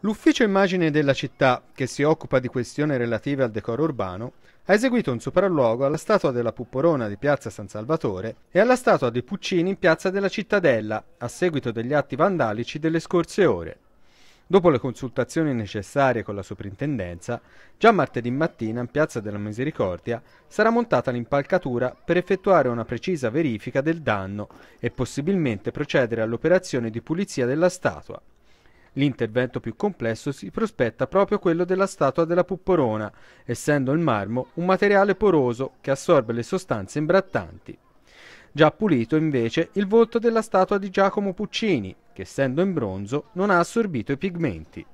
L'ufficio immagine della città, che si occupa di questioni relative al decoro urbano, ha eseguito un sopralluogo alla statua della Pupporona di Piazza San Salvatore e alla statua dei Puccini in Piazza della Cittadella, a seguito degli atti vandalici delle scorse ore. Dopo le consultazioni necessarie con la soprintendenza, già martedì mattina in Piazza della Misericordia sarà montata l'impalcatura per effettuare una precisa verifica del danno e possibilmente procedere all'operazione di pulizia della statua. L'intervento più complesso si prospetta proprio quello della statua della Pupporona, essendo il marmo un materiale poroso che assorbe le sostanze imbrattanti. Già pulito invece il volto della statua di Giacomo Puccini, che essendo in bronzo non ha assorbito i pigmenti.